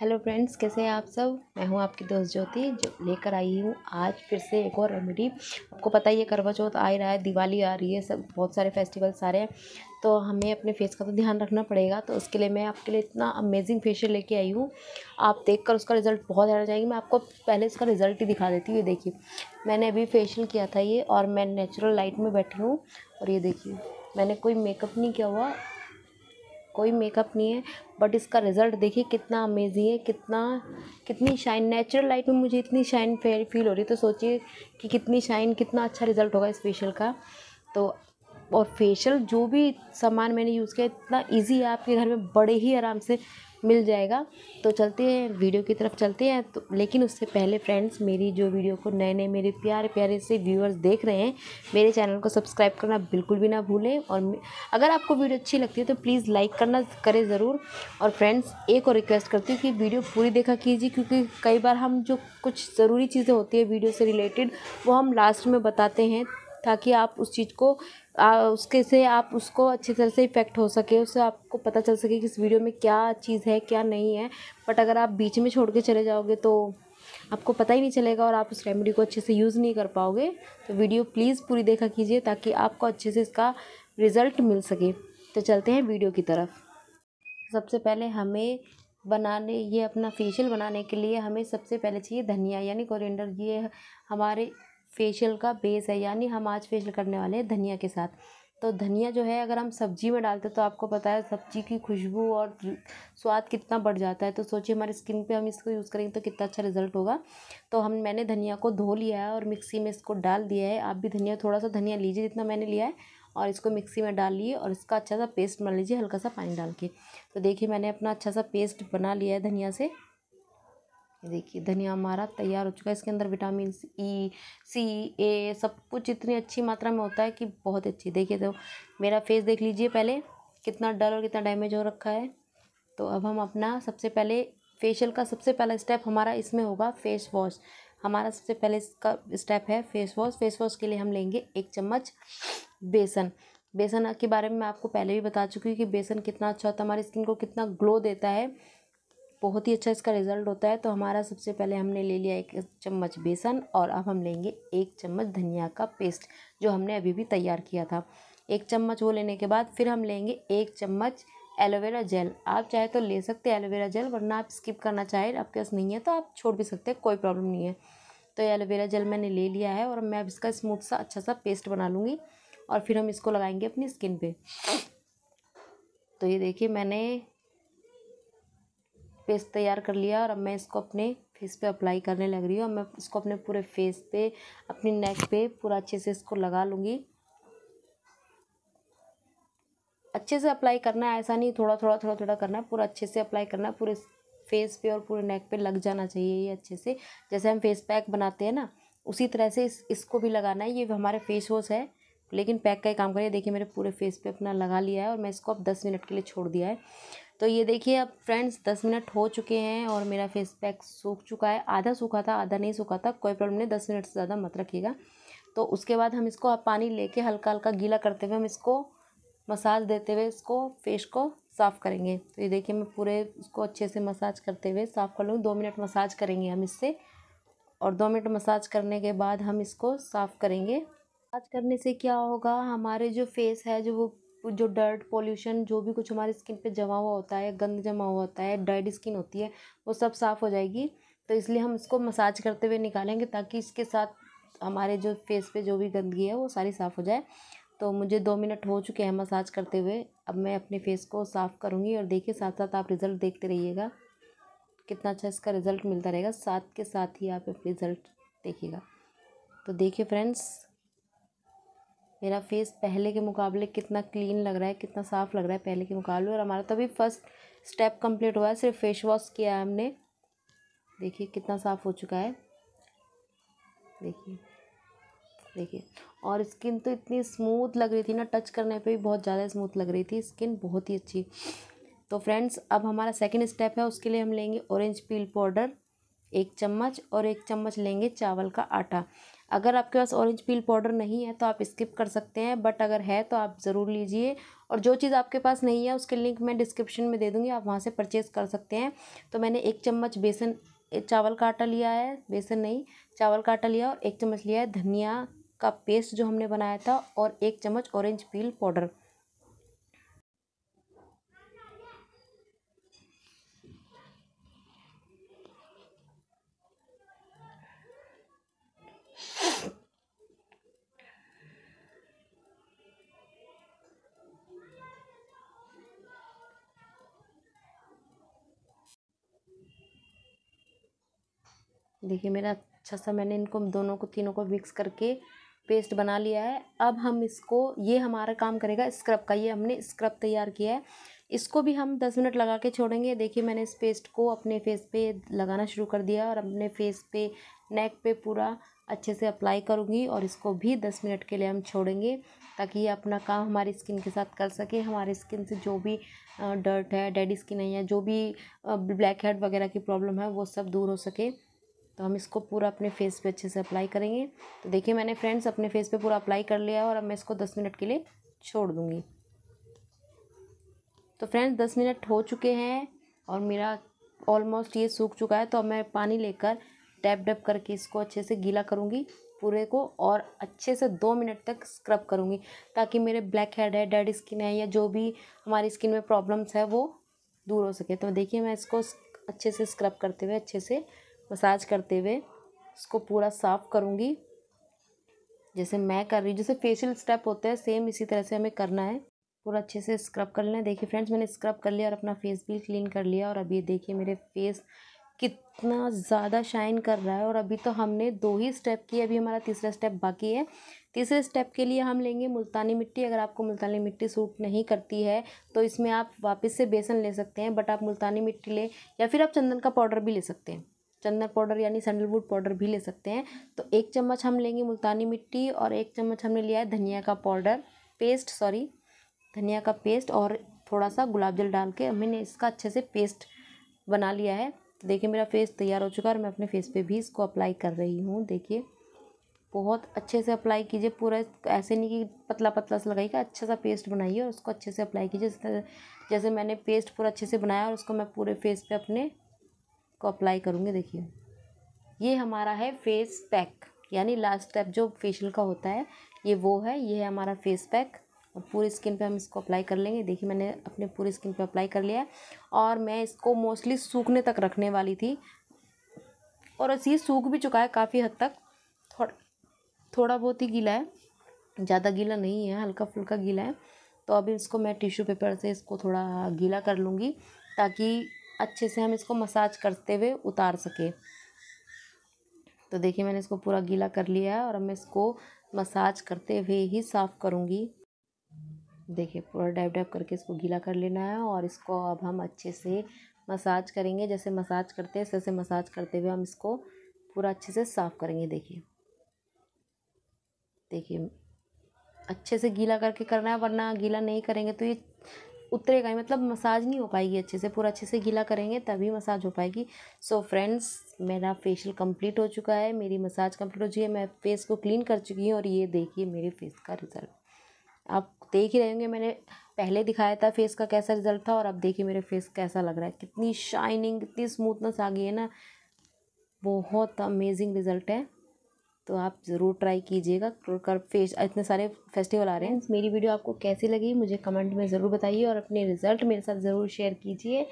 hello friends कैसे हैं आप सब मैं हूं आपकी दोस्त ज्योति जो लेकर आई हूं आज फिर से एक और रेमेडी आपको पता ही है करवा चौथ आ ही रहा है दिवाली आ रही है सब बहुत सारे फेस्टिवल्स आ रहे हैं तो हमें अपने फेस का तो ध्यान रखना पड़ेगा तो उसके लिए मैं आपके लिए इतना अमेजिंग फेशियल लेके आई हूँ आप देख कर उसका रिज़ल्ट बहुत हैरान जाएंगे मैं आपको पहले उसका रिज़ल्ट ही दिखा देती हूँ ये देखिए मैंने अभी फेशियल किया था ये और मैं नेचुरल लाइट में बैठी हूँ और ये देखिए मैंने कोई मेकअप नहीं किया हुआ कोई मेकअप नहीं है बट इसका रिज़ल्ट देखिए कितना अमेजिंग है कितना कितनी शाइन नेचुरल लाइट में मुझे इतनी शाइन फेयर फील हो रही तो सोचिए कि कितनी शाइन कितना अच्छा रिज़ल्ट होगा इस फेशियल का तो और फेशियल जो भी सामान मैंने यूज़ किया इतना इजी है आपके घर में बड़े ही आराम से मिल जाएगा तो चलते हैं वीडियो की तरफ चलते हैं तो लेकिन उससे पहले फ्रेंड्स मेरी जो वीडियो को नए नए मेरे प्यारे प्यारे से व्यूअर्स देख रहे हैं मेरे चैनल को सब्सक्राइब करना बिल्कुल भी ना भूलें और अगर आपको वीडियो अच्छी लगती है तो प्लीज़ लाइक करना करें ज़रूर और फ्रेंड्स एक और रिक्वेस्ट करती हूँ कि वीडियो पूरी देखा कीजिए क्योंकि कई बार हम जो कुछ ज़रूरी चीज़ें होती है वीडियो से रिलेटेड वो हम लास्ट में बताते हैं ताकि आप उस चीज़ को आ, उसके से आप उसको अच्छी तरह से इफेक्ट हो सके उससे आपको पता चल सके कि इस वीडियो में क्या चीज़ है क्या नहीं है बट अगर आप बीच में छोड़ के चले जाओगे तो आपको पता ही नहीं चलेगा और आप उस रेमेडी को अच्छे से यूज़ नहीं कर पाओगे तो वीडियो प्लीज़ पूरी देखा कीजिए ताकि आपको अच्छे से इसका रिज़ल्ट मिल सके तो चलते हैं वीडियो की तरफ सबसे पहले हमें बनाने ये अपना फेशियल बनाने के लिए हमें सबसे पहले चाहिए धनिया यानी कोरिएंडर ये हमारे फेशियल का बेस है यानी हम आज फेशियल करने वाले हैं धनिया के साथ तो धनिया जो है अगर हम सब्ज़ी में डालते तो आपको पता है सब्ज़ी की खुशबू और स्वाद कितना बढ़ जाता है तो सोचिए हमारे स्किन पे हम इसको यूज़ करेंगे तो कितना अच्छा रिजल्ट होगा तो हम मैंने धनिया को धो लिया है और मिक्सी में इसको डाल दिया है आप भी धनिया थोड़ा सा धनिया लीजिए जितना मैंने लिया है और इसको मिक्सी में डाल लिए और इसका अच्छा सा पेस्ट बना लीजिए हल्का सा पानी डाल के तो देखिए मैंने अपना अच्छा सा पेस्ट बना लिया है धनिया से ये देखिए धनिया हमारा तैयार हो चुका है इसके अंदर विटामिन ई सी ए सब कुछ इतनी अच्छी मात्रा में होता है कि बहुत अच्छी देखिए तो मेरा फेस देख लीजिए पहले कितना डल और कितना डैमेज हो रखा है तो अब हम अपना सबसे पहले फेशियल का सबसे पहला स्टेप हमारा इसमें होगा फेस वॉश हमारा सबसे पहले इसका स्टेप है फेस वॉश फेस वॉश के लिए हम लेंगे एक चम्मच बेसन बेसन के बारे में मैं आपको पहले भी बता चुकी हूँ कि बेसन कितना अच्छा होता है हमारी स्किन को कितना ग्लो देता है बहुत ही अच्छा इसका रिज़ल्ट होता है तो हमारा सबसे पहले हमने ले लिया एक चम्मच बेसन और अब हम लेंगे एक चम्मच धनिया का पेस्ट जो हमने अभी भी तैयार किया था एक चम्मच वो लेने के बाद फिर हम लेंगे एक चम्मच एलोवेरा जेल आप चाहे तो ले सकते हैं एलोवेरा जेल वरना आप स्किप करना चाहे आपके पास नहीं है तो आप छोड़ भी सकते हैं कोई प्रॉब्लम नहीं है तो एलोवेरा जेल मैंने ले लिया है और मैं अब इसका स्मूथ सा अच्छा सा पेस्ट बना लूँगी और फिर हम इसको लगाएंगे अपनी स्किन पे तो ये देखिए मैंने पेस्ट तैयार कर लिया और अब मैं इसको अपने फेस पे अप्लाई करने लग रही हूँ और मैं इसको अपने पूरे फेस पे अपनी नेक पे पूरा अच्छे से इसको लगा लूँगी अच्छे से अप्लाई करना है ऐसा नहीं थोड़ा थोड़ा थोड़ा थोड़ा करना है पूरा अच्छे से अप्लाई करना है पूरे फेस पे और पूरे नेक पे लग जाना चाहिए ये अच्छे से जैसे हम फेस पैक बनाते हैं ना उसी तरह से इस इसको भी लगाना है ये हमारे फेस वॉश है लेकिन पैक का ही काम करिए देखिए मेरे पूरे फेस पे अपना लगा लिया है और मैं इसको अब दस मिनट के लिए छोड़ दिया है तो ये देखिए अब फ्रेंड्स दस मिनट हो चुके हैं और मेरा फेस पैक सूख चुका है आधा सूखा था आधा नहीं सूखा था कोई प्रॉब्लम नहीं दस मिनट से ज़्यादा मत रखिएगा तो उसके बाद हम इसको आप पानी लेके हल्का हल्का गीला करते हुए हम इसको मसाज देते हुए इसको फेस को साफ़ करेंगे तो ये देखिए मैं पूरे इसको अच्छे से मसाज करते हुए साफ़ कर लूँगी दो मिनट मसाज करेंगे हम इससे और दो मिनट मसाज करने के बाद हम इसको साफ़ करेंगे मसाज करने से क्या होगा हमारे जो फेस है जो वो जो डर्ट पॉल्यूशन जो भी कुछ हमारी स्किन पे जमा हुआ होता है गंद जमा हुआ होता है ड्राइड स्किन होती है वो सब साफ़ हो जाएगी तो इसलिए हम इसको मसाज करते हुए निकालेंगे ताकि इसके साथ हमारे जो फेस पे जो भी गंदगी है वो सारी साफ़ हो जाए तो मुझे दो मिनट हो चुके हैं मसाज करते हुए अब मैं अपने फेस को साफ़ करूँगी और देखिए साथ साथ आप रिज़ल्ट देखते रहिएगा कितना अच्छा इसका रिज़ल्ट मिलता रहेगा साथ के साथ ही आप रिज़ल्ट देखिएगा तो देखिए फ्रेंड्स मेरा फेस पहले के मुकाबले कितना क्लीन लग रहा है कितना साफ़ लग रहा है पहले के मुकाबले और हमारा तभी फर्स्ट स्टेप कंप्लीट हुआ है सिर्फ फेस वॉश किया है हमने देखिए कितना साफ़ हो चुका है देखिए देखिए और स्किन तो इतनी स्मूथ लग रही थी ना टच करने पे भी बहुत ज़्यादा स्मूथ लग रही थी स्किन बहुत ही अच्छी तो फ्रेंड्स अब हमारा सेकेंड स्टेप है उसके लिए हम लेंगे ऑरेंज पील पाउडर एक चम्मच और एक चम्मच लेंगे चावल का आटा अगर आपके पास ऑरेंज पील पाउडर नहीं है तो आप स्किप कर सकते हैं बट अगर है तो आप ज़रूर लीजिए और जो चीज़ आपके पास नहीं है उसके लिंक मैं डिस्क्रिप्शन में दे दूँगी आप वहाँ से परचेज़ कर सकते हैं तो मैंने एक चम्मच बेसन चावल का आटा लिया है बेसन नहीं चावल का आटा लिया और एक चम्मच लिया है धनिया का पेस्ट जो हमने बनाया था और एक चम्मच ऑरेंज पील पाउडर देखिए मेरा अच्छा सा मैंने इनको दोनों को तीनों को मिक्स करके पेस्ट बना लिया है अब हम इसको ये हमारा काम करेगा स्क्रब का ये हमने स्क्रब तैयार किया है इसको भी हम दस मिनट लगा के छोड़ेंगे देखिए मैंने इस पेस्ट को अपने फेस पे लगाना शुरू कर दिया और अपने फेस पे नेक पे पूरा अच्छे से अप्लाई करूँगी और इसको भी दस मिनट के लिए हम छोड़ेंगे ताकि ये अपना काम हमारी स्किन के साथ कर सके हमारी स्किन से जो भी डर्ट है डेड स्किन है या जो भी ब्लैक हेड वगैरह की प्रॉब्लम है वो सब दूर हो सके तो हम इसको पूरा अपने फेस पे अच्छे से अप्लाई करेंगे तो देखिए मैंने फ्रेंड्स अपने फेस पे पूरा अप्लाई कर लिया और अब मैं इसको दस मिनट के लिए छोड़ दूँगी तो फ्रेंड्स दस मिनट हो चुके हैं और मेरा ऑलमोस्ट ये सूख चुका है तो अब मैं पानी लेकर टैप डप करके इसको अच्छे से गीला करूँगी पूरे को और अच्छे से दो मिनट तक स्क्रब करूँगी ताकि मेरे ब्लैक हेड है डेड स्किन है या जो भी हमारी स्किन में प्रॉब्लम्स है वो दूर हो सके तो देखिए मैं इसको अच्छे से स्क्रब करते हुए अच्छे से मसाज करते हुए इसको पूरा साफ़ करूँगी जैसे मैं कर रही हूँ जैसे फेशियल स्टेप होते हैं सेम इसी तरह से हमें करना है पूरा अच्छे से स्क्रब कर लेना है देखिए फ्रेंड्स मैंने स्क्रब कर लिया और अपना फेस भी क्लीन कर लिया और अभी देखिए मेरे फेस कितना ज़्यादा शाइन कर रहा है और अभी तो हमने दो ही स्टेप किए अभी हमारा तीसरा स्टेप बाकी है तीसरे स्टेप के लिए हम लेंगे मुल्तानी मिट्टी अगर आपको मुल्तानी मिट्टी सूट नहीं करती है तो इसमें आप वापस से बेसन ले सकते हैं बट आप मुल्तानी मिट्टी लें या फिर आप चंदन का पाउडर भी ले सकते हैं चंदन पाउडर यानी सैंडलवुड पाउडर भी ले सकते हैं तो एक चम्मच हम लेंगे मुल्तानी मिट्टी और एक चम्मच हमने लिया है धनिया का पाउडर पेस्ट सॉरी धनिया का पेस्ट और थोड़ा सा गुलाब जल डाल के मैंने इसका अच्छे से पेस्ट बना लिया है तो देखिए मेरा फेस तैयार हो चुका है और मैं अपने फेस पे भी इसको अप्लाई कर रही हूँ देखिए बहुत अच्छे से अप्लाई कीजिए पूरा ऐसे नहीं कि पतला पतला सा लगाइएगा अच्छा सा पेस्ट बनाइए और उसको अच्छे से अप्लाई कीजिए जैसे मैंने पेस्ट पूरा अच्छे से बनाया और उसको मैं पूरे फेस पे अपने को अप्लाई करूँगी देखिए ये हमारा है फेस पैक यानी लास्ट स्टेप जो फेशियल का होता है ये वो है ये है हमारा फेस पैक और पूरी स्किन पे हम इसको अप्लाई कर लेंगे देखिए मैंने अपने पूरी स्किन पे अप्लाई कर लिया है और मैं इसको मोस्टली सूखने तक रखने वाली थी और ये सूख भी चुका है काफ़ी हद तक थोड़ा थोड़ा बहुत ही गीला है ज़्यादा गीला नहीं है हल्का फुल्का गीला है तो अभी इसको मैं टिश्यू पेपर से इसको थोड़ा गीला कर लूँगी ताकि अच्छे से हम इसको मसाज करते हुए उतार सके तो देखिए मैंने इसको पूरा गीला कर लिया है और अब मैं इसको मसाज करते हुए ही साफ़ करूँगी देखिए पूरा डैप डैप करके इसको गीला कर लेना है और इसको अब हम अच्छे से मसाज करेंगे जैसे मसाज करते हैं ऐसे मसाज करते हुए हम इसको पूरा अच्छे से साफ़ करेंगे देखिए देखिए अच्छे से गीला करके करना है वरना गीला नहीं करेंगे तो ये उतरेगा ही मतलब मसाज नहीं हो पाएगी अच्छे से पूरा अच्छे से गीला करेंगे तभी मसाज हो पाएगी सो so फ्रेंड्स मेरा फेशियल कंप्लीट हो चुका है मेरी मसाज कंप्लीट हो चुकी है मैं फेस को क्लीन कर चुकी हूँ और ये देखिए मेरे फेस का रिज़ल्ट आप देख ही रहे होंगे मैंने पहले दिखाया था फेस का कैसा रिजल्ट था और अब देखिए मेरे फेस कैसा लग रहा है कितनी शाइनिंग कितनी स्मूथनेस आ गई है ना बहुत अमेजिंग रिज़ल्ट है तो आप ज़रूर ट्राई कीजिएगा कर फेस इतने सारे फेस्टिवल आ रहे हैं मेरी वीडियो आपको कैसी लगी मुझे कमेंट में ज़रूर बताइए और अपने रिज़ल्ट मेरे साथ ज़रूर शेयर कीजिए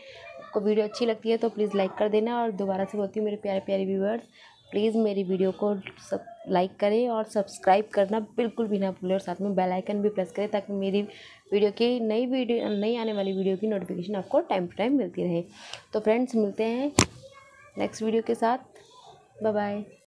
आपको वीडियो अच्छी लगती है तो प्लीज़ लाइक कर देना और दोबारा से बोलती हूँ मेरे प्यारे प्यारे व्यूवर्स प्लीज़ मेरी वीडियो को सब लाइक करें और सब्सक्राइब करना बिल्कुल भी ना भूलें और साथ में बेल आइकन भी प्रेस करें ताकि मेरी वीडियो की नई वीडियो नई आने वाली वीडियो की नोटिफिकेशन आपको टाइम टू टाइम मिलती रहे तो फ्रेंड्स मिलते हैं नेक्स्ट वीडियो के साथ बाय बाय